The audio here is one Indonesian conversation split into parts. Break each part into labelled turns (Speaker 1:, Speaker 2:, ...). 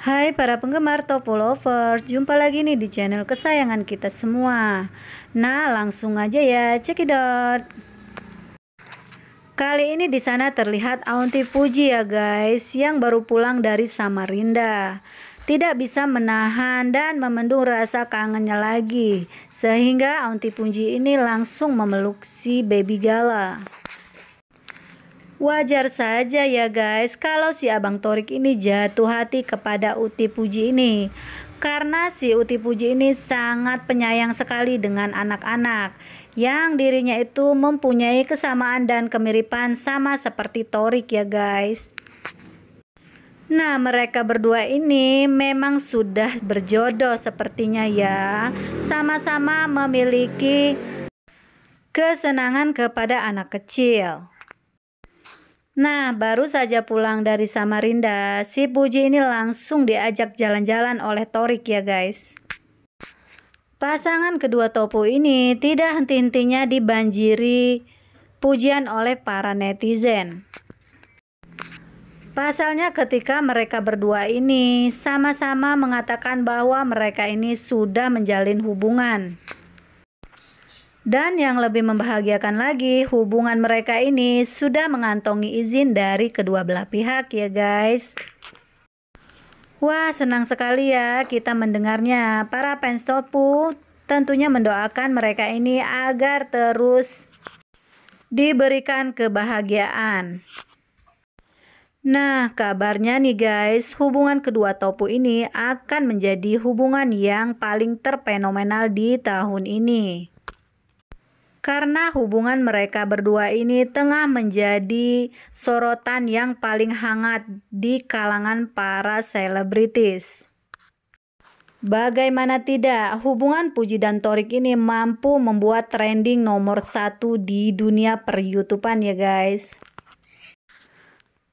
Speaker 1: Hai para penggemar Topo Lovers, jumpa lagi nih di channel kesayangan kita semua Nah langsung aja ya, cekidot Kali ini di sana terlihat Aunty Puji ya guys, yang baru pulang dari Samarinda Tidak bisa menahan dan memendung rasa kangennya lagi Sehingga Aunty Puji ini langsung memeluk si baby gala Wajar saja ya guys kalau si Abang Torik ini jatuh hati kepada Uti Puji ini karena si Uti Puji ini sangat penyayang sekali dengan anak-anak yang dirinya itu mempunyai kesamaan dan kemiripan sama seperti Torik ya guys. Nah, mereka berdua ini memang sudah berjodoh sepertinya ya. Sama-sama memiliki kesenangan kepada anak kecil. Nah, baru saja pulang dari Samarinda, si Puji ini langsung diajak jalan-jalan oleh Torik ya guys. Pasangan kedua Topo ini tidak henti-hentinya dibanjiri pujian oleh para netizen. Pasalnya ketika mereka berdua ini sama-sama mengatakan bahwa mereka ini sudah menjalin hubungan. Dan yang lebih membahagiakan lagi, hubungan mereka ini sudah mengantongi izin dari kedua belah pihak ya guys. Wah, senang sekali ya kita mendengarnya. Para fans Topu tentunya mendoakan mereka ini agar terus diberikan kebahagiaan. Nah, kabarnya nih guys, hubungan kedua Topu ini akan menjadi hubungan yang paling terfenomenal di tahun ini karena hubungan mereka berdua ini tengah menjadi sorotan yang paling hangat di kalangan para selebritis. Bagaimana tidak, hubungan Puji dan Torik ini mampu membuat trending nomor satu di dunia peryutupan ya guys.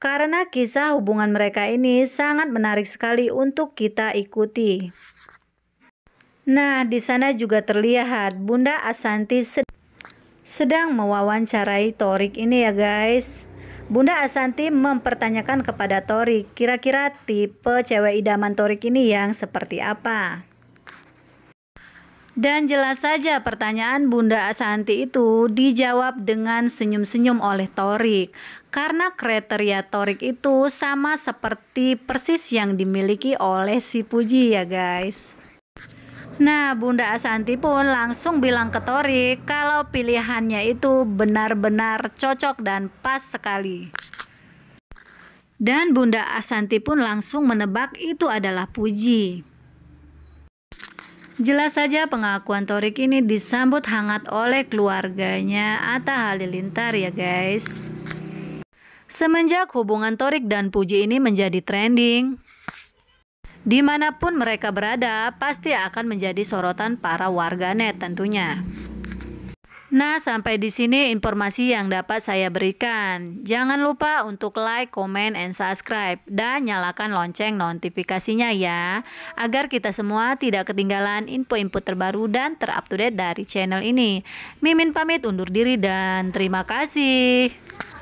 Speaker 1: Karena kisah hubungan mereka ini sangat menarik sekali untuk kita ikuti. Nah, di sana juga terlihat Bunda Asanti sedang sedang mewawancarai Torik ini ya guys. Bunda Asanti mempertanyakan kepada Torik, kira-kira tipe cewek idaman Torik ini yang seperti apa? Dan jelas saja pertanyaan Bunda Asanti itu dijawab dengan senyum-senyum oleh Torik karena kriteria Torik itu sama seperti persis yang dimiliki oleh si Puji ya guys. Nah, Bunda Asanti pun langsung bilang ke Tori kalau pilihannya itu benar-benar cocok dan pas sekali. Dan Bunda Asanti pun langsung menebak itu adalah Puji. Jelas saja pengakuan Torik ini disambut hangat oleh keluarganya Atta Halilintar ya guys. Semenjak hubungan Torik dan Puji ini menjadi trending, Dimanapun mereka berada, pasti akan menjadi sorotan para warganet tentunya. Nah, sampai di sini informasi yang dapat saya berikan. Jangan lupa untuk like, comment, and subscribe dan nyalakan lonceng notifikasinya ya, agar kita semua tidak ketinggalan info-info terbaru dan terupdate dari channel ini. Mimin pamit undur diri dan terima kasih.